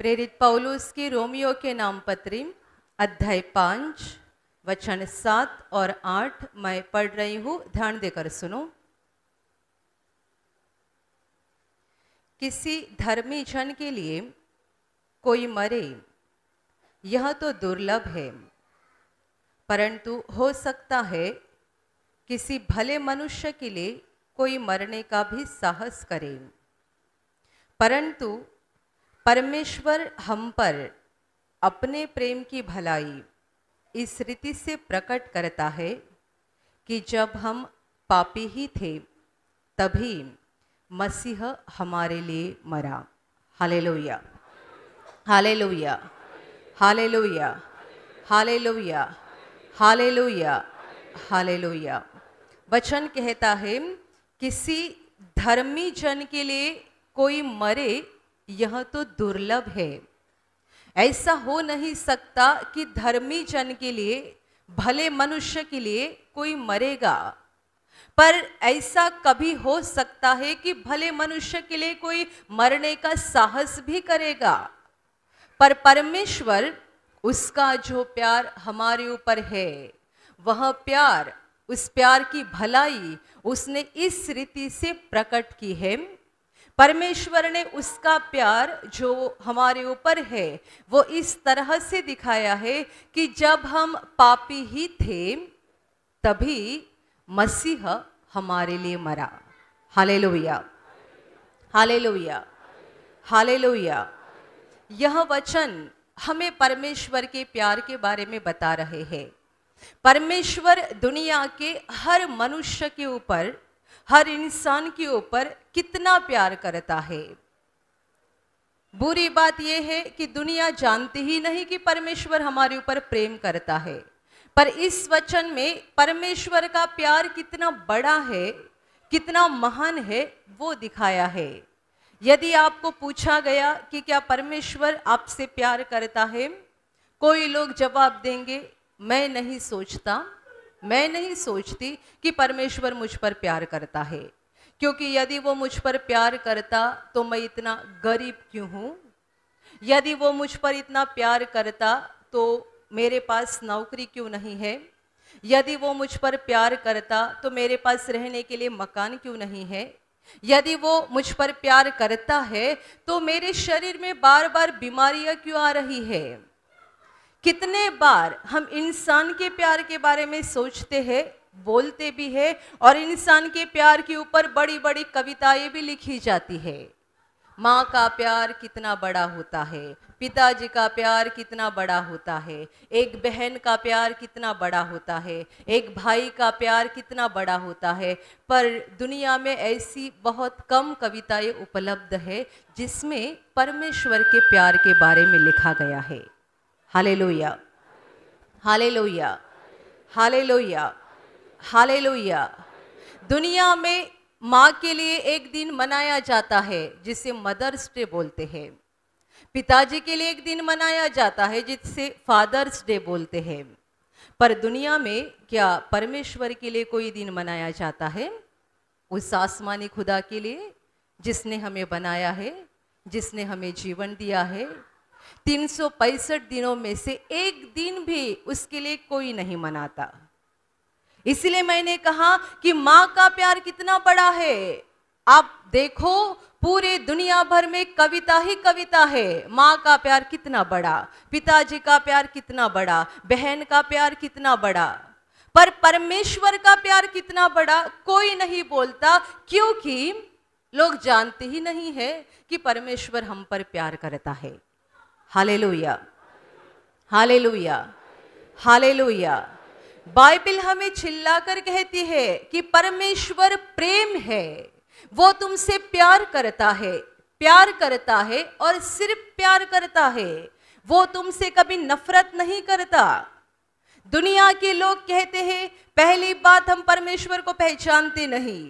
प्रेरित पौलुस की रोमियो के नाम पत्री अध्याय पांच वचन सात और आठ मैं पढ़ रही हूं ध्यान देकर सुनो किसी धर्मी जन के लिए कोई मरे यह तो दुर्लभ है परंतु हो सकता है किसी भले मनुष्य के लिए कोई मरने का भी साहस करे परंतु परमेश्वर हम पर अपने प्रेम की भलाई इस रीति से प्रकट करता है कि जब हम पापी ही थे तभी मसीह हमारे लिए मरा हाले लोहिया हाले लोहिया हाले लोहिया हाले लोहिया हाले लोहिया हाले लोहिया वचन कहता है किसी धर्मी जन के लिए कोई मरे यह तो दुर्लभ है ऐसा हो नहीं सकता कि धर्मी जन के लिए भले मनुष्य के लिए कोई मरेगा पर ऐसा कभी हो सकता है कि भले मनुष्य के लिए कोई मरने का साहस भी करेगा पर परमेश्वर उसका जो प्यार हमारे ऊपर है वह प्यार उस प्यार की भलाई उसने इस रीति से प्रकट की है परमेश्वर ने उसका प्यार जो हमारे ऊपर है वो इस तरह से दिखाया है कि जब हम पापी ही थे तभी मसीह हमारे लिए मरा हाले लोहिया हाले लोहिया हाले लोहिया यह वचन हमें परमेश्वर के प्यार के बारे में बता रहे हैं परमेश्वर दुनिया के हर मनुष्य के ऊपर हर इंसान के ऊपर कितना प्यार करता है बुरी बात यह है कि दुनिया जानती ही नहीं कि परमेश्वर हमारे ऊपर प्रेम करता है पर इस वचन में परमेश्वर का प्यार कितना बड़ा है कितना महान है वो दिखाया है यदि आपको पूछा गया कि क्या परमेश्वर आपसे प्यार करता है कोई लोग जवाब देंगे मैं नहीं सोचता मैं नहीं सोचती कि परमेश्वर मुझ पर प्यार करता है क्योंकि यदि वो मुझ पर प्यार करता तो मैं इतना गरीब क्यों हूँ यदि वो मुझ पर इतना प्यार करता तो मेरे पास नौकरी क्यों नहीं है यदि वो मुझ पर प्यार करता तो मेरे पास रहने के लिए मकान क्यों नहीं है यदि वो मुझ पर प्यार करता है तो मेरे शरीर में बार बार बीमारियां क्यों आ रही है कितने बार हम इंसान के प्यार के बारे में सोचते हैं बोलते भी है और इंसान के प्यार के ऊपर बड़ी बड़ी कविताएं भी लिखी जाती है माँ का प्यार कितना बड़ा होता है पिताजी का प्यार कितना बड़ा होता है एक बहन का प्यार कितना बड़ा होता है एक भाई का प्यार कितना बड़ा होता है पर दुनिया में ऐसी बहुत कम कविताएं उपलब्ध है जिसमें परमेश्वर के प्यार के बारे में लिखा गया है हाले लोहिया हाले लोहिया हाले लोहिया हालेलुया दुनिया में माँ के लिए एक दिन मनाया जाता है जिसे मदर्स डे बोलते हैं पिताजी के लिए एक दिन मनाया जाता है जिसे फादर्स डे बोलते हैं पर दुनिया में क्या परमेश्वर के लिए कोई दिन मनाया जाता है उस आसमानी खुदा के लिए जिसने हमें बनाया है जिसने हमें जीवन दिया है तीन दिनों में से एक दिन भी उसके लिए कोई नहीं मनाता इसलिए मैंने कहा कि माँ का प्यार कितना बड़ा है आप देखो पूरे दुनिया भर में कविता ही कविता है माँ का प्यार कितना बड़ा पिताजी का प्यार कितना बड़ा बहन का प्यार कितना बड़ा पर परमेश्वर का प्यार कितना बड़ा कोई नहीं बोलता क्योंकि लोग जानते ही नहीं है कि परमेश्वर हम पर प्यार करता है हालेलुया हालेलुया हालेलुया बाइबल हमें चिल्लाकर कहती है कि परमेश्वर प्रेम है वो तुमसे प्यार करता है प्यार करता है और सिर्फ प्यार करता है वो तुमसे कभी नफरत नहीं करता दुनिया के लोग कहते हैं पहली बात हम परमेश्वर को पहचानते नहीं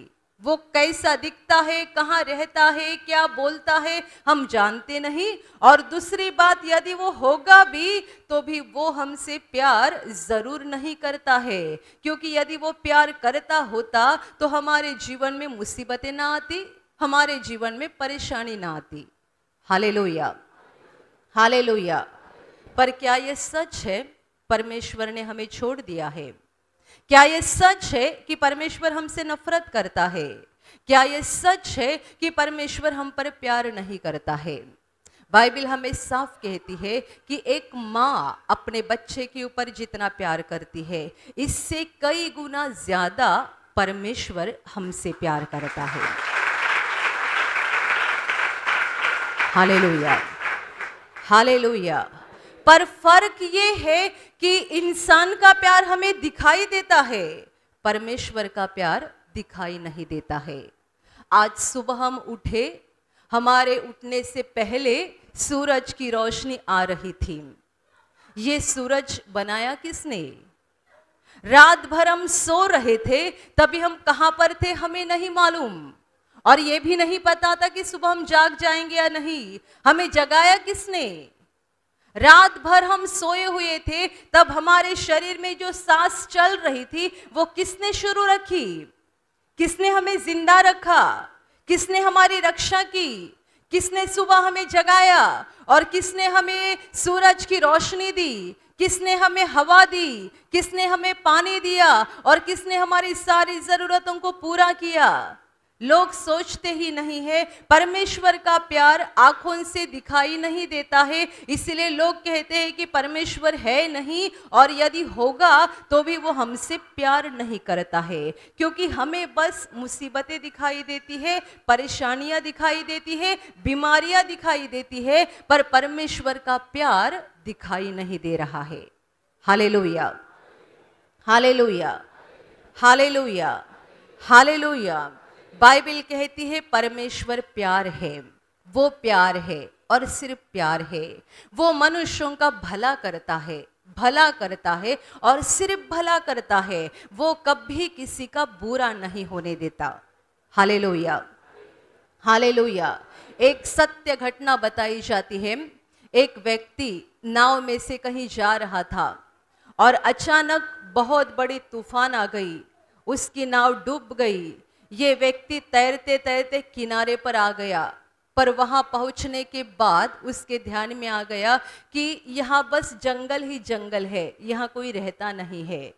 वो कैसा दिखता है कहाँ रहता है क्या बोलता है हम जानते नहीं और दूसरी बात यदि वो होगा भी तो भी वो हमसे प्यार ज़रूर नहीं करता है क्योंकि यदि वो प्यार करता होता तो हमारे जीवन में मुसीबतें ना आती हमारे जीवन में परेशानी ना आती हाले लोहिया हाले लोहिया पर क्या ये सच है परमेश्वर ने हमें छोड़ दिया है क्या यह सच है कि परमेश्वर हमसे नफरत करता है क्या यह सच है कि परमेश्वर हम पर प्यार नहीं करता है बाइबिल हमें साफ कहती है कि एक माँ अपने बच्चे के ऊपर जितना प्यार करती है इससे कई गुना ज्यादा परमेश्वर हमसे प्यार करता है हाले लोहिया हाले पर फर्क ये है कि इंसान का प्यार हमें दिखाई देता है परमेश्वर का प्यार दिखाई नहीं देता है आज सुबह हम उठे हमारे उठने से पहले सूरज की रोशनी आ रही थी ये सूरज बनाया किसने रात भर हम सो रहे थे तभी हम कहां पर थे हमें नहीं मालूम और ये भी नहीं पता था कि सुबह हम जाग जाएंगे या नहीं हमें जगाया किसने रात भर हम सोए हुए थे तब हमारे शरीर में जो सांस चल रही थी वो किसने शुरू रखी किसने हमें जिंदा रखा किसने हमारी रक्षा की किसने सुबह हमें जगाया और किसने हमें सूरज की रोशनी दी किसने हमें हवा दी किसने हमें पानी दिया और किसने हमारी सारी जरूरतों को पूरा किया लोग सोचते ही नहीं है परमेश्वर का प्यार आंखों से दिखाई नहीं देता है इसलिए लोग कहते हैं कि परमेश्वर है नहीं और यदि होगा तो भी वो हमसे प्यार नहीं करता है क्योंकि हमें बस मुसीबतें दिखाई देती है परेशानियां दिखाई देती है बीमारियां दिखाई देती है पर परमेश्वर का प्यार दिखाई नहीं दे रहा है हाले लोहिया हाले लोहिया हाले लोहिया हाले लोहिया बाइबल कहती है परमेश्वर प्यार है वो प्यार है और सिर्फ प्यार है वो मनुष्यों का भला करता है भला करता है और सिर्फ भला करता है वो कभी किसी का बुरा नहीं होने देता हाले लोहिया हाले लोहिया एक सत्य घटना बताई जाती है एक व्यक्ति नाव में से कहीं जा रहा था और अचानक बहुत बड़ी तूफान आ गई उसकी नाव डूब गई ये व्यक्ति तैरते तैरते किनारे पर आ गया पर वहां पहुंचने के बाद उसके ध्यान में आ गया कि यहाँ बस जंगल ही जंगल है यहाँ कोई रहता नहीं है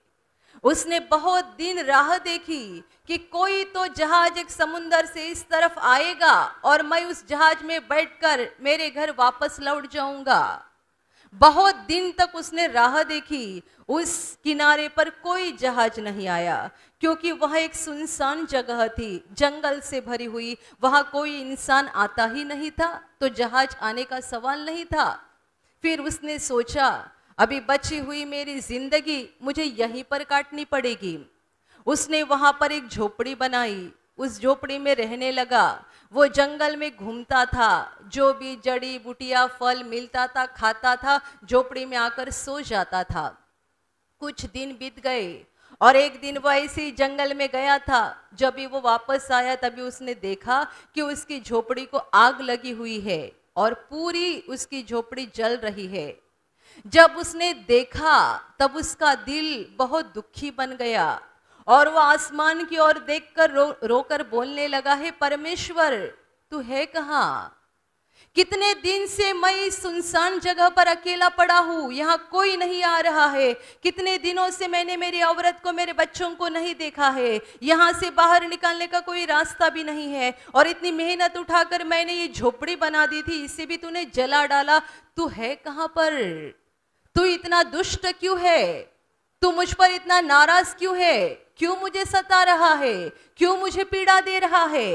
उसने बहुत दिन राह देखी कि कोई तो जहाज एक समुंदर से इस तरफ आएगा और मैं उस जहाज में बैठकर मेरे घर वापस लौट जाऊंगा बहुत दिन तक उसने राह देखी उस किनारे पर कोई जहाज नहीं आया क्योंकि वह एक सुनसान जगह थी जंगल से भरी हुई वहाँ कोई इंसान आता ही नहीं था तो जहाज आने का सवाल नहीं था फिर उसने सोचा अभी बची हुई मेरी जिंदगी मुझे यहीं पर काटनी पड़ेगी उसने वहां पर एक झोपड़ी बनाई उस झोपड़ी में रहने लगा वो जंगल में घूमता था जो भी जड़ी बूटिया फल मिलता था खाता था झोपड़ी में आकर सो जाता था कुछ दिन बीत गए और एक दिन वह ऐसे ही जंगल में गया था जब भी वो वापस आया तभी उसने देखा कि उसकी झोपड़ी को आग लगी हुई है और पूरी उसकी झोपड़ी जल रही है जब उसने देखा तब उसका दिल बहुत दुखी बन गया और वो आसमान की ओर देखकर रो रोकर बोलने लगा है परमेश्वर तू है कहाँ कितने दिन से मैं सुनसान जगह पर अकेला पड़ा हूँ यहाँ कोई नहीं आ रहा है कितने दिनों से मैंने मेरी औरत को मेरे बच्चों को नहीं देखा है यहाँ से बाहर निकालने का कोई रास्ता भी नहीं है और इतनी मेहनत उठाकर मैंने ये झोपड़ी बना दी थी इसे भी तूने जला डाला तू है कहाँ पर तू इतना दुष्ट क्यों है तू मुझ पर इतना नाराज क्यों है क्यों मुझे सता रहा है क्यों मुझे पीड़ा दे रहा है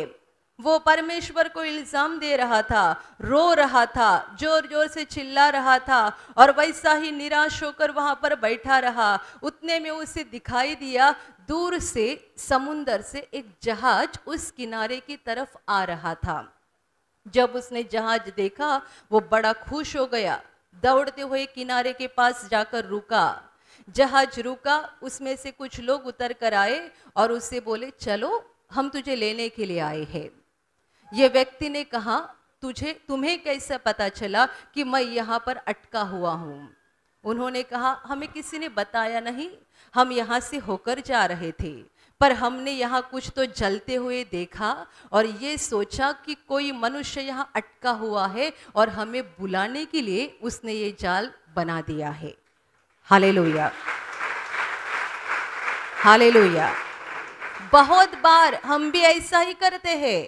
वो परमेश्वर को इल्ज़ाम दे रहा था रो रहा था जोर जोर से चिल्ला रहा था और वैसा ही निराश होकर वहां पर बैठा रहा उतने में उसे दिखाई दिया दूर से समुंदर से एक जहाज उस किनारे की तरफ आ रहा था जब उसने जहाज देखा वो बड़ा खुश हो गया दौड़ते हुए किनारे के पास जाकर रुका जहाज रुका उसमें से कुछ लोग उतर कर आए और उससे बोले चलो हम तुझे लेने के लिए आए हैं ये व्यक्ति ने कहा तुझे तुम्हें कैसे पता चला कि मैं यहाँ पर अटका हुआ हूँ उन्होंने कहा हमें किसी ने बताया नहीं हम यहाँ से होकर जा रहे थे पर हमने यहाँ कुछ तो जलते हुए देखा और ये सोचा कि कोई मनुष्य यहाँ अटका हुआ है और हमें बुलाने के लिए उसने ये जाल बना दिया है हाले लोहिया हाले लोहिया बहुत बार हम भी ऐसा ही करते हैं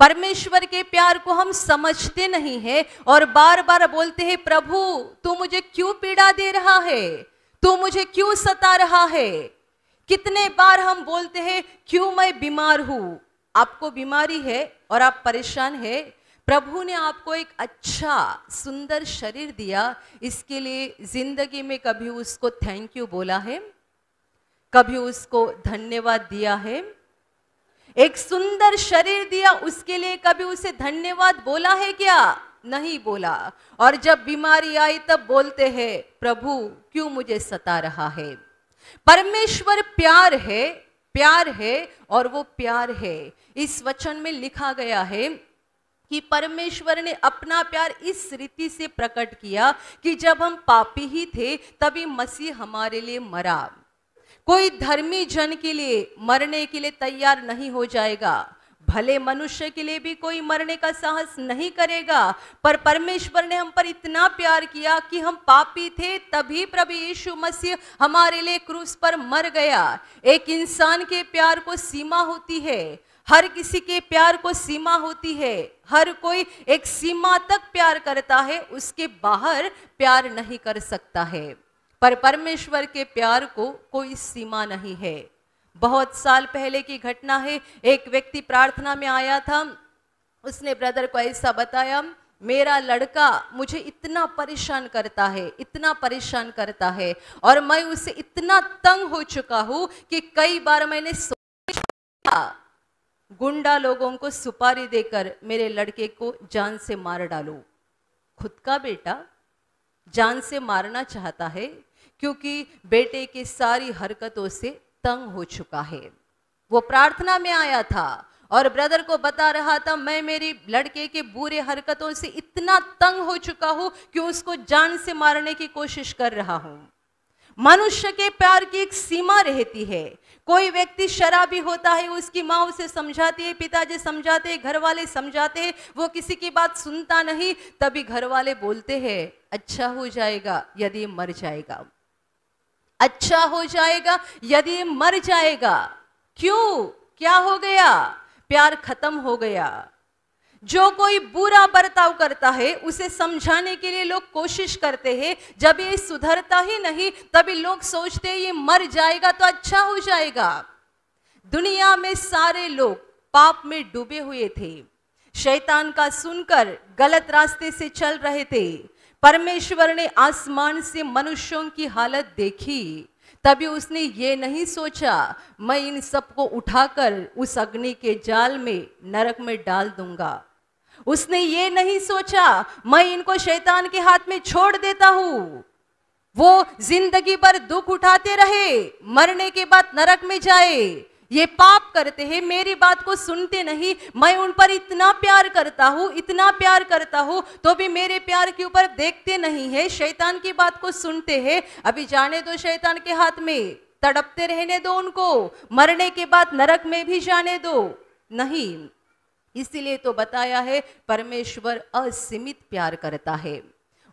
परमेश्वर के प्यार को हम समझते नहीं है और बार बार बोलते हैं प्रभु तू मुझे क्यों पीड़ा दे रहा है तू मुझे क्यों सता रहा है कितने बार हम बोलते हैं क्यों मैं बीमार हूं आपको बीमारी है और आप परेशान है प्रभु ने आपको एक अच्छा सुंदर शरीर दिया इसके लिए जिंदगी में कभी उसको थैंक यू बोला है कभी उसको धन्यवाद दिया है एक सुंदर शरीर दिया उसके लिए कभी उसे धन्यवाद बोला है क्या नहीं बोला और जब बीमारी आई तब बोलते हैं प्रभु क्यों मुझे सता रहा है परमेश्वर प्यार है प्यार है और वो प्यार है इस वचन में लिखा गया है कि परमेश्वर ने अपना प्यार इस रीति से प्रकट किया कि जब हम पापी ही थे तभी मसीह हमारे लिए मरा कोई धर्मी जन के लिए मरने के लिए तैयार नहीं हो जाएगा भले मनुष्य के लिए भी कोई मरने का साहस नहीं करेगा पर परमेश्वर ने हम पर इतना प्यार किया कि हम पापी थे तभी प्रभु यीशु मसीह हमारे लिए क्रूस पर मर गया एक इंसान के प्यार को सीमा होती है हर किसी के प्यार को सीमा होती है हर कोई एक सीमा तक प्यार करता है उसके बाहर प्यार नहीं कर सकता है पर परमेश्वर के प्यार को कोई सीमा नहीं है बहुत साल पहले की घटना है एक व्यक्ति प्रार्थना में आया था उसने ब्रदर को ऐसा बताया मेरा लड़का मुझे इतना परेशान करता है इतना परेशान करता है और मैं उसे इतना तंग हो चुका हूं कि कई बार मैंने सोचा गुंडा लोगों को सुपारी देकर मेरे लड़के को जान से मार डालो खुद का बेटा जान से मारना चाहता है क्योंकि बेटे की सारी हरकतों से तंग हो चुका है वो प्रार्थना में आया था और ब्रदर को बता रहा था मैं मेरी लड़के के बुरे हरकतों से इतना तंग हो चुका हूं कि उसको जान से मारने की कोशिश कर रहा हूं मनुष्य के प्यार की एक सीमा रहती है कोई व्यक्ति शराबी होता है उसकी माँ उसे समझाती है पिताजी समझाते हैं घर वाले समझाते हैं वो किसी की बात सुनता नहीं तभी घर वाले बोलते हैं अच्छा हो जाएगा यदि मर जाएगा अच्छा हो जाएगा यदि मर जाएगा क्यों क्या हो गया प्यार खत्म हो गया जो कोई बुरा बर्ताव करता है उसे समझाने के लिए लोग कोशिश करते हैं जब ये सुधरता ही नहीं तभी लोग सोचते ये मर जाएगा तो अच्छा हो जाएगा दुनिया में सारे लोग पाप में डूबे हुए थे शैतान का सुनकर गलत रास्ते से चल रहे थे परमेश्वर ने आसमान से मनुष्यों की हालत देखी तभी उसने ये नहीं सोचा मैं इन सबको उठाकर उस अग्नि के जाल में नरक में डाल दूंगा उसने ये नहीं सोचा मैं इनको शैतान के हाथ में छोड़ देता हूं वो जिंदगी भर दुख उठाते रहे मरने के बाद नरक में जाए ये पाप करते हैं मेरी बात को सुनते नहीं मैं उन पर इतना प्यार करता हूँ इतना प्यार करता हूँ तो भी मेरे प्यार के ऊपर देखते नहीं है शैतान की बात को सुनते हैं अभी जाने दो शैतान के हाथ में तड़पते रहने दो उनको मरने के बाद नरक में भी जाने दो नहीं इसीलिए तो बताया है परमेश्वर असीमित प्यार करता है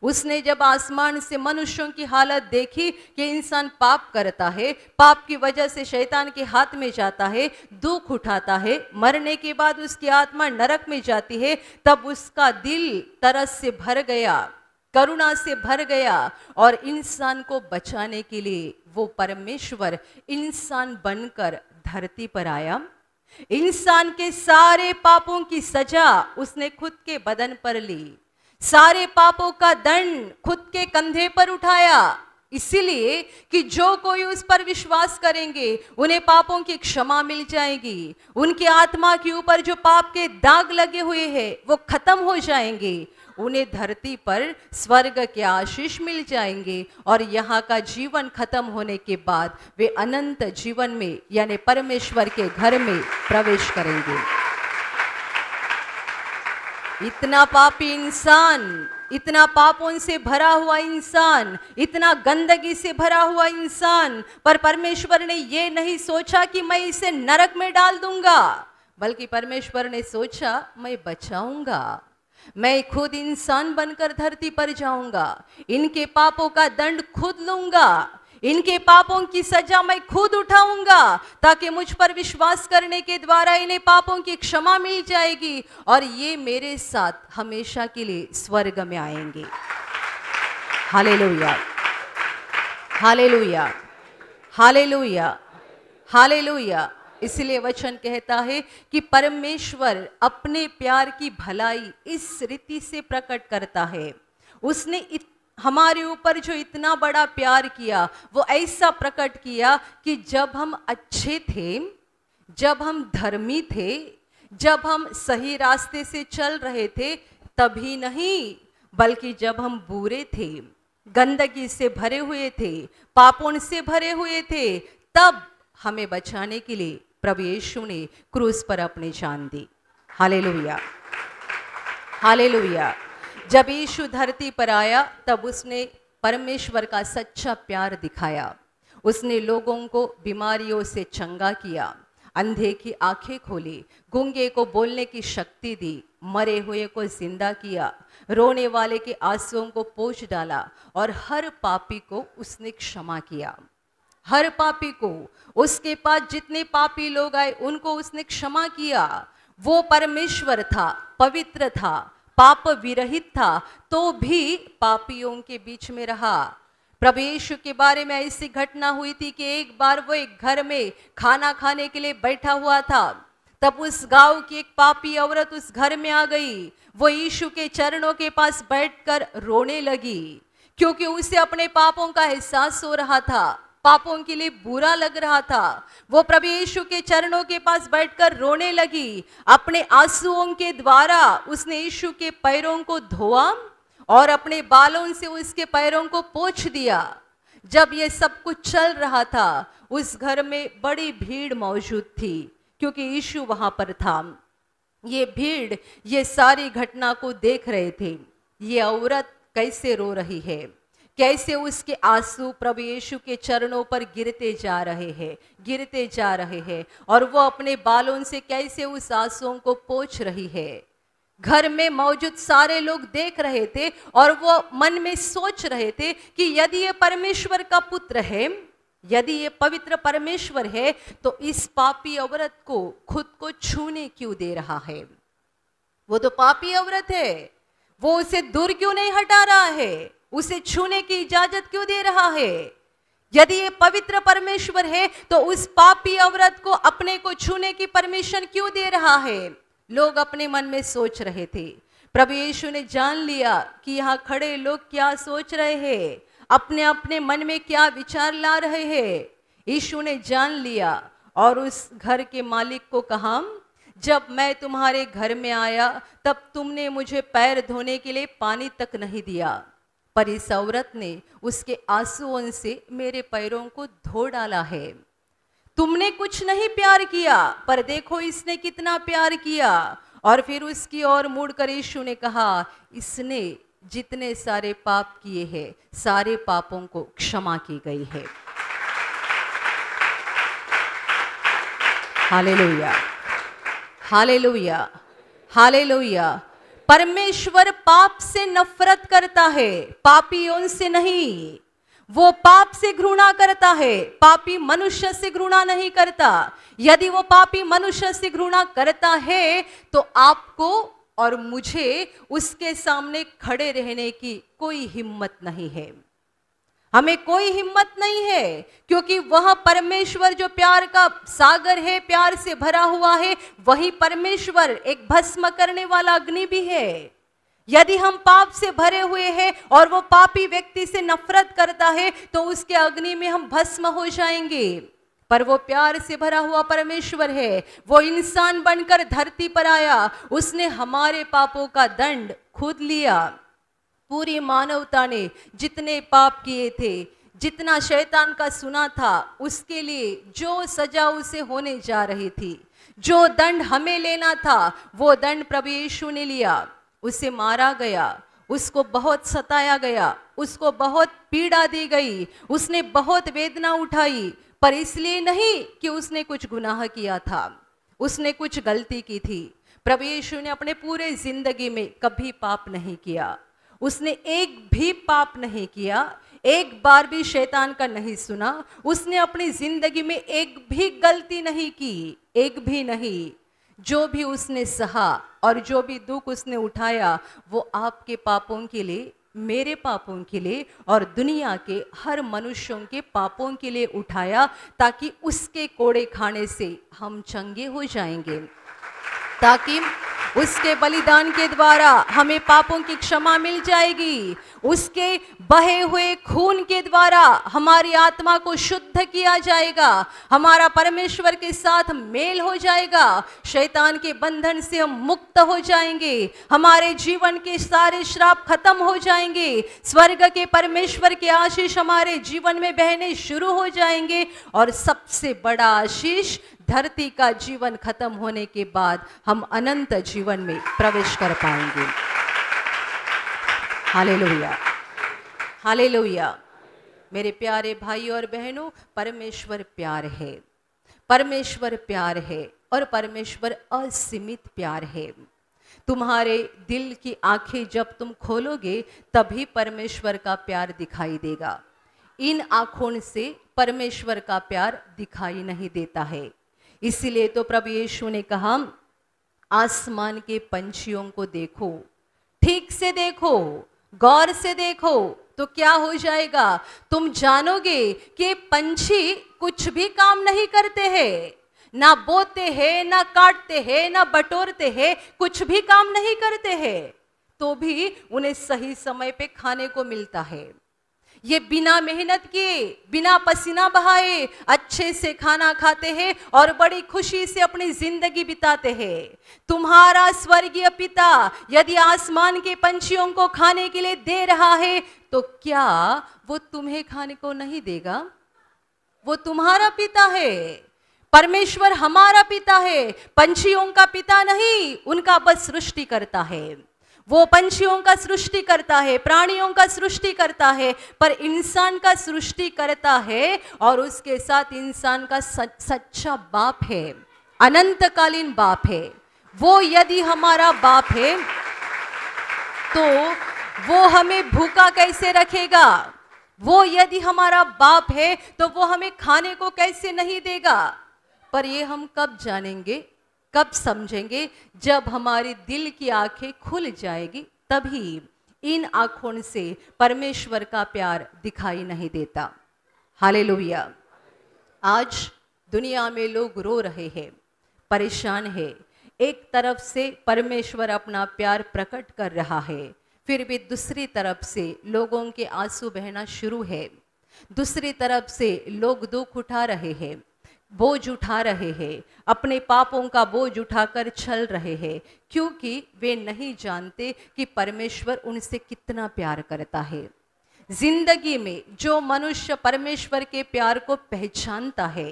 उसने जब आसमान से मनुष्यों की हालत देखी कि इंसान पाप करता है पाप की वजह से शैतान के हाथ में जाता है दुख उठाता है मरने के बाद उसकी आत्मा नरक में जाती है तब उसका दिल तरस से भर गया करुणा से भर गया और इंसान को बचाने के लिए वो परमेश्वर इंसान बनकर धरती पर आया इंसान के सारे पापों की सजा उसने खुद के बदन पर ली सारे पापों का दंड खुद के कंधे पर उठाया इसीलिए कि जो कोई उस पर विश्वास करेंगे उन्हें पापों की क्षमा मिल जाएगी उनकी आत्मा के ऊपर जो पाप के दाग लगे हुए हैं वो खत्म हो जाएंगे उन्हें धरती पर स्वर्ग के आशीष मिल जाएंगे और यहाँ का जीवन खत्म होने के बाद वे अनंत जीवन में यानी परमेश्वर के घर में प्रवेश करेंगे इतना पापी इंसान इतना पापों से भरा हुआ इंसान इतना गंदगी से भरा हुआ इंसान पर परमेश्वर ने ये नहीं सोचा कि मैं इसे नरक में डाल दूंगा बल्कि परमेश्वर ने सोचा मैं बचाऊंगा मैं खुद इंसान बनकर धरती पर जाऊंगा इनके पापों का दंड खुद लूंगा इनके पापों की सजा मैं खुद उठाऊंगा ताकि मुझ पर विश्वास करने के द्वारा इन्हें पापों की क्षमा मिल जाएगी और ये मेरे साथ हमेशा के लिए स्वर्ग में आएंगे हालेलुया हालेलुया हाले हालेलुया इसलिए वचन कहता है कि परमेश्वर अपने प्यार की भलाई इस रीति से प्रकट करता है उसने हमारे ऊपर जो इतना बड़ा प्यार किया वो ऐसा प्रकट किया कि जब हम अच्छे थे जब हम धर्मी थे जब हम सही रास्ते से चल रहे थे तभी नहीं बल्कि जब हम बुरे थे गंदगी से भरे हुए थे पापों से भरे हुए थे तब हमें बचाने के लिए प्रभु यीशु ने क्रूस पर अपनी जान दी हालेलुया हालेलुया जब यीशु धरती पर आया तब उसने परमेश्वर का सच्चा प्यार दिखाया उसने लोगों को बीमारियों से चंगा किया अंधे की आंखें खोली गुंगे को बोलने की शक्ति दी मरे हुए को जिंदा किया रोने वाले के आंसुओं को पोछ डाला और हर पापी को उसने क्षमा किया हर पापी को उसके पास जितने पापी लोग आए उनको उसने क्षमा किया वो परमेश्वर था पवित्र था पाप विरहित था तो भी पापियों के बीच में रहा प्रवेश के बारे में ऐसी घटना हुई थी कि एक बार वो एक घर में खाना खाने के लिए बैठा हुआ था तब उस गांव की एक पापी औरत उस घर में आ गई वो यीशु के चरणों के पास बैठकर रोने लगी क्योंकि उसे अपने पापों का एहसास हो रहा था पापों के लिए बुरा लग रहा था वो प्रभु यीशु के चरणों के पास बैठकर रोने लगी अपने आंसुओं के द्वारा उसने यीशु के पैरों को धोआ और अपने बालों से उसके पैरों को पोछ दिया जब ये सब कुछ चल रहा था उस घर में बड़ी भीड़ मौजूद थी क्योंकि यीशु वहां पर था ये भीड़ ये सारी घटना को देख रहे थे ये औरत कैसे रो रही है कैसे उसके आंसू प्रभु यीशु के चरणों पर गिरते जा रहे हैं गिरते जा रहे हैं और वो अपने बालों से कैसे उस आंसुओं को पोछ रही है घर में मौजूद सारे लोग देख रहे थे और वो मन में सोच रहे थे कि यदि ये परमेश्वर का पुत्र है यदि ये पवित्र परमेश्वर है तो इस पापी औरत को खुद को छूने क्यों दे रहा है वो तो पापी औरत है वो उसे दूर क्यों नहीं हटा रहा है उसे छूने की इजाजत क्यों दे रहा है यदि ये पवित्र परमेश्वर है तो उस पापी औरत को अपने को छूने की परमिशन क्यों दे रहा है लोग अपने मन में सोच रहे थे प्रभु यीशु ने जान लिया कि यहाँ खड़े लोग क्या सोच रहे हैं अपने अपने मन में क्या विचार ला रहे हैं यीशु ने जान लिया और उस घर के मालिक को कहा जब मैं तुम्हारे घर में आया तब तुमने मुझे पैर धोने के लिए पानी तक नहीं दिया पर इस औरत ने उसके आंसुओं से मेरे पैरों को धो डाला है तुमने कुछ नहीं प्यार किया पर देखो इसने कितना प्यार किया और फिर उसकी ओर मुड़कर यीशु ने कहा इसने जितने सारे पाप किए हैं सारे पापों को क्षमा की गई है हालेलुया हालेलुया हालेलुया परमेश्वर पाप से नफरत करता है पापी उनसे नहीं वो पाप से घृणा करता है पापी मनुष्य से घृणा नहीं करता यदि वो पापी मनुष्य से घृणा करता है तो आपको और मुझे उसके सामने खड़े रहने की कोई हिम्मत नहीं है हमें कोई हिम्मत नहीं है क्योंकि वह परमेश्वर जो प्यार का सागर है प्यार से भरा हुआ है वही परमेश्वर एक भस्म करने वाला अग्नि भी है यदि हम पाप से भरे हुए हैं और वो पापी व्यक्ति से नफरत करता है तो उसके अग्नि में हम भस्म हो जाएंगे पर वो प्यार से भरा हुआ परमेश्वर है वो इंसान बनकर धरती पर आया उसने हमारे पापों का दंड खुद लिया पूरी मानवता ने जितने पाप किए थे जितना शैतान का सुना था उसके लिए जो सजा उसे होने जा रही थी जो दंड हमें लेना था वो दंड प्रभु यीशु ने लिया उसे मारा गया उसको बहुत सताया गया उसको बहुत पीड़ा दी गई उसने बहुत वेदना उठाई पर इसलिए नहीं कि उसने कुछ गुनाह किया था उसने कुछ गलती की थी प्रभु यीशु ने अपने पूरे जिंदगी में कभी पाप नहीं किया उसने एक भी पाप नहीं किया एक बार भी शैतान का नहीं सुना उसने अपनी जिंदगी में एक भी गलती नहीं की एक भी नहीं जो भी उसने सहा और जो भी दुख उसने उठाया वो आपके पापों के लिए मेरे पापों के लिए और दुनिया के हर मनुष्यों के पापों के लिए उठाया ताकि उसके कोड़े खाने से हम चंगे हो जाएंगे ताकि उसके बलिदान के द्वारा हमें पापों की क्षमा मिल जाएगी उसके बहे हुए खून के द्वारा हमारी आत्मा को शुद्ध किया जाएगा हमारा परमेश्वर के साथ मेल हो जाएगा शैतान के बंधन से हम मुक्त हो जाएंगे हमारे जीवन के सारे श्राप खत्म हो जाएंगे स्वर्ग के परमेश्वर के आशीष हमारे जीवन में बहने शुरू हो जाएंगे और सबसे बड़ा आशीष धरती का जीवन खत्म होने के बाद हम अनंत जीवन में प्रवेश कर पाएंगे हाले लोहिया हाले लोहिया मेरे प्यारे भाई और बहनों परमेश्वर प्यार है परमेश्वर प्यार है और परमेश्वर असीमित प्यार है तुम्हारे दिल की आंखें जब तुम खोलोगे तभी परमेश्वर का प्यार दिखाई देगा इन आंखों से परमेश्वर का प्यार दिखाई नहीं देता है इसीलिए तो प्रभु यीशु ने कहा आसमान के पंछियों को देखो ठीक से देखो गौर से देखो तो क्या हो जाएगा तुम जानोगे कि पंछी कुछ भी काम नहीं करते हैं ना बोते हैं ना काटते हैं ना बटोरते हैं कुछ भी काम नहीं करते हैं तो भी उन्हें सही समय पे खाने को मिलता है ये बिना मेहनत किए बिना पसीना बहाए अच्छे से खाना खाते हैं और बड़ी खुशी से अपनी जिंदगी बिताते हैं तुम्हारा स्वर्गीय पिता यदि आसमान के पंछियों को खाने के लिए दे रहा है तो क्या वो तुम्हें खाने को नहीं देगा वो तुम्हारा पिता है परमेश्वर हमारा पिता है पंछियों का पिता नहीं उनका बस सृष्टि करता है वो पंछियों का सृष्टि करता है प्राणियों का सृष्टि करता है पर इंसान का सृष्टि करता है और उसके साथ इंसान का सच, सच्चा बाप है अनंतकालीन बाप है वो यदि हमारा बाप है तो वो हमें भूखा कैसे रखेगा वो यदि हमारा बाप है तो वो हमें खाने को कैसे नहीं देगा पर ये हम कब जानेंगे कब समझेंगे जब हमारी दिल की आंखें खुल जाएगी तभी इन आंखों से परमेश्वर का प्यार दिखाई नहीं देता हाले आज दुनिया में लोग रो रहे हैं परेशान है एक तरफ से परमेश्वर अपना प्यार प्रकट कर रहा है फिर भी दूसरी तरफ से लोगों के आंसू बहना शुरू है दूसरी तरफ से लोग दुख उठा रहे हैं बोझ उठा रहे हैं अपने पापों का बोझ उठाकर चल रहे हैं क्योंकि वे नहीं जानते कि परमेश्वर उनसे कितना प्यार करता है जिंदगी में जो मनुष्य परमेश्वर के प्यार को पहचानता है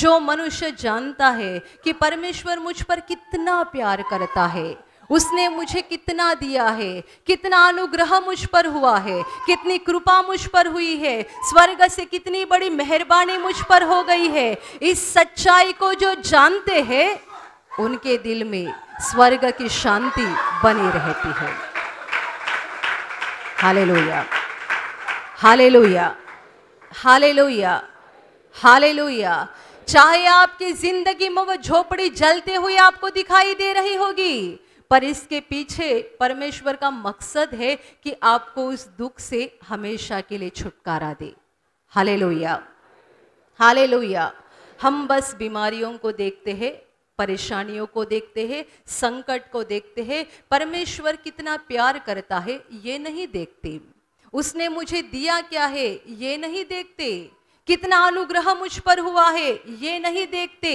जो मनुष्य जानता है कि परमेश्वर मुझ पर कितना प्यार करता है उसने मुझे कितना दिया है कितना अनुग्रह मुझ पर हुआ है कितनी कृपा मुझ पर हुई है स्वर्ग से कितनी बड़ी मेहरबानी मुझ पर हो गई है इस सच्चाई को जो जानते हैं उनके दिल में स्वर्ग की शांति बनी रहती है हाले लोहिया हाले लोहिया हाले लोहिया हाले लोहिया चाहे आपकी जिंदगी में वो झोपड़ी जलते हुए आपको दिखाई दे रही होगी पर इसके पीछे परमेश्वर का मकसद है कि आपको उस दुख से हमेशा के लिए छुटकारा दे हाले लोहिया हाले लोहिया हम बस बीमारियों को देखते हैं परेशानियों को देखते हैं संकट को देखते हैं परमेश्वर कितना प्यार करता है ये नहीं देखते उसने मुझे दिया क्या है ये नहीं देखते कितना अनुग्रह मुझ पर हुआ है ये नहीं देखते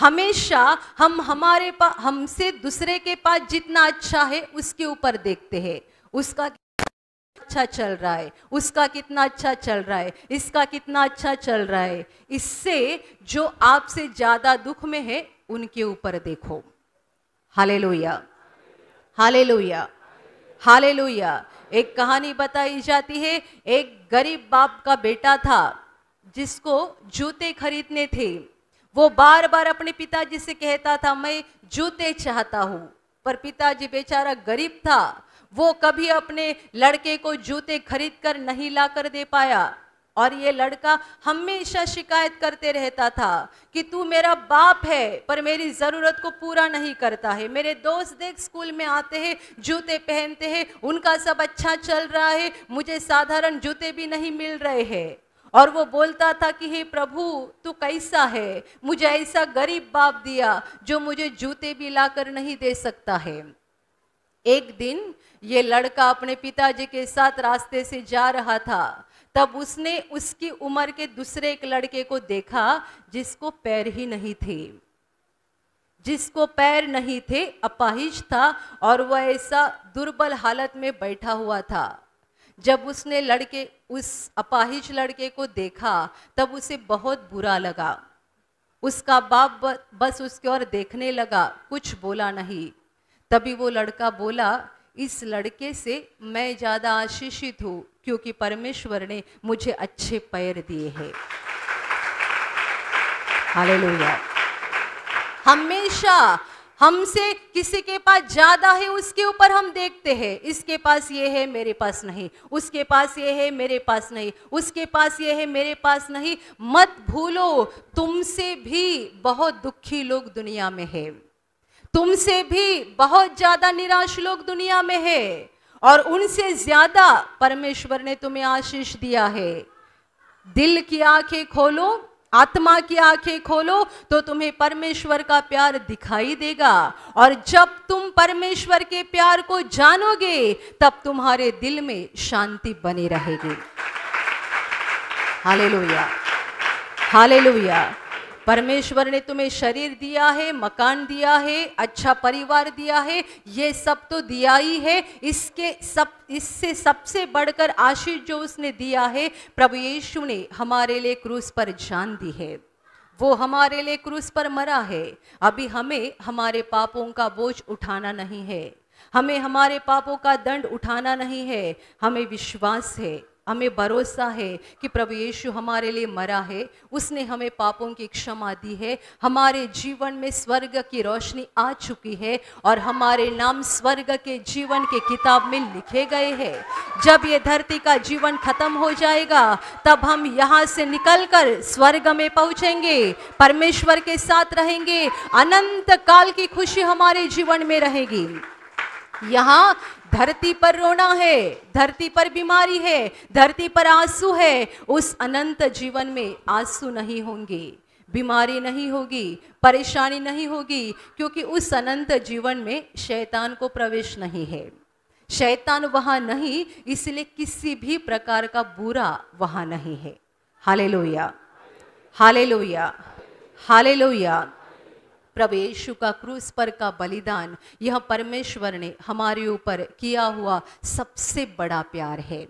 हमेशा हम हमारे पास हमसे दूसरे के पास जितना अच्छा है उसके ऊपर देखते हैं उसका अच्छा चल रहा है उसका कितना अच्छा चल रहा है इसका कितना अच्छा चल रहा है इससे जो आपसे ज़्यादा दुख में है उनके ऊपर देखो हाले लोहिया हाले लोहिया हाले लोहिया एक कहानी बताई जाती है एक गरीब बाप का बेटा था जिसको जूते खरीदने थे वो बार बार अपने पिताजी से कहता था मैं जूते चाहता हूँ पर पिताजी बेचारा गरीब था वो कभी अपने लड़के को जूते खरीद कर नहीं ला कर दे पाया और ये लड़का हमेशा शिकायत करते रहता था कि तू मेरा बाप है पर मेरी ज़रूरत को पूरा नहीं करता है मेरे दोस्त देख स्कूल में आते हैं जूते पहनते हैं उनका सब अच्छा चल रहा है मुझे साधारण जूते भी नहीं मिल रहे हैं और वो बोलता था कि हे प्रभु तू कैसा है मुझे ऐसा गरीब बाप दिया जो मुझे जूते भी लाकर नहीं दे सकता है एक दिन ये लड़का अपने पिताजी के साथ रास्ते से जा रहा था तब उसने उसकी उम्र के दूसरे एक लड़के को देखा जिसको पैर ही नहीं थे जिसको पैर नहीं थे अपाहिज था और वह ऐसा दुर्बल हालत में बैठा हुआ था जब उसने लड़के उस अपाहिज लड़के को देखा तब उसे बहुत बुरा लगा उसका बाप बस उसके ओर देखने लगा कुछ बोला नहीं तभी वो लड़का बोला इस लड़के से मैं ज़्यादा आशीषित हूं क्योंकि परमेश्वर ने मुझे अच्छे पैर दिए हैं हमेशा हमसे किसी के पास ज्यादा है उसके ऊपर हम देखते हैं इसके पास ये है मेरे पास नहीं उसके पास ये है मेरे पास नहीं उसके पास ये है मेरे पास नहीं मत भूलो तुमसे भी बहुत दुखी लोग दुनिया में है तुमसे भी बहुत ज्यादा निराश लोग दुनिया में है और उनसे ज्यादा परमेश्वर ने तुम्हें आशीष दिया है दिल की आंखें खोलो आत्मा की आंखें खोलो तो तुम्हें परमेश्वर का प्यार दिखाई देगा और जब तुम परमेश्वर के प्यार को जानोगे तब तुम्हारे दिल में शांति बनी रहेगी हाले लोहिया परमेश्वर ने तुम्हें शरीर दिया है मकान दिया है अच्छा परिवार दिया है ये सब तो दिया ही है इसके सब इससे सबसे बढ़कर आशीष जो उसने दिया है प्रभु यीशु ने हमारे लिए क्रूस पर जान दी है वो हमारे लिए क्रूस पर मरा है अभी हमें हमारे पापों का बोझ उठाना नहीं है हमें हमारे पापों का दंड उठाना नहीं है हमें विश्वास है हमें भरोसा है कि प्रभु यीशु हमारे लिए मरा है उसने हमें पापों की क्षमा दी है हमारे जीवन में स्वर्ग की रोशनी आ चुकी है और हमारे नाम स्वर्ग के जीवन के किताब में लिखे गए हैं जब ये धरती का जीवन खत्म हो जाएगा तब हम यहाँ से निकलकर स्वर्ग में पहुँचेंगे परमेश्वर के साथ रहेंगे अनंत काल की खुशी हमारे जीवन में रहेगी यहाँ धरती पर रोना है धरती पर बीमारी है धरती पर आंसू है उस अनंत जीवन में आंसू नहीं होंगे बीमारी नहीं होगी परेशानी नहीं होगी क्योंकि उस अनंत जीवन में शैतान को प्रवेश नहीं है शैतान वहां नहीं इसलिए किसी भी प्रकार का बुरा वहां नहीं है हाले लोहिया हाले लोहिया हाले लोहिया यीशु का क्रूस पर का बलिदान यह परमेश्वर ने हमारे ऊपर किया हुआ सबसे बड़ा प्यार है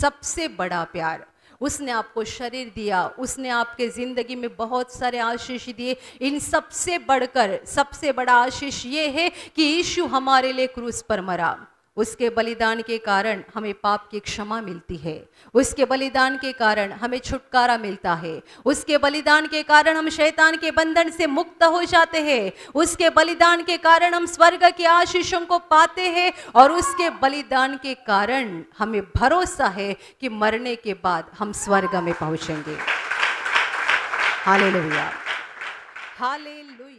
सबसे बड़ा प्यार उसने आपको शरीर दिया उसने आपके ज़िंदगी में बहुत सारे आशीष दिए इन सबसे बढ़कर सबसे बड़ा आशीष ये है कि यीशु हमारे लिए क्रूस पर मरा उसके बलिदान के कारण हमें पाप की क्षमा मिलती है उसके बलिदान के कारण हमें छुटकारा मिलता है उसके बलिदान के कारण हम शैतान के बंधन से मुक्त हो जाते हैं उसके बलिदान के कारण हम स्वर्ग के आशीषों को पाते हैं और उसके बलिदान के कारण हमें भरोसा है कि मरने के बाद हम स्वर्ग में पहुंचेंगे हाले लोहिया हाले हालेलुया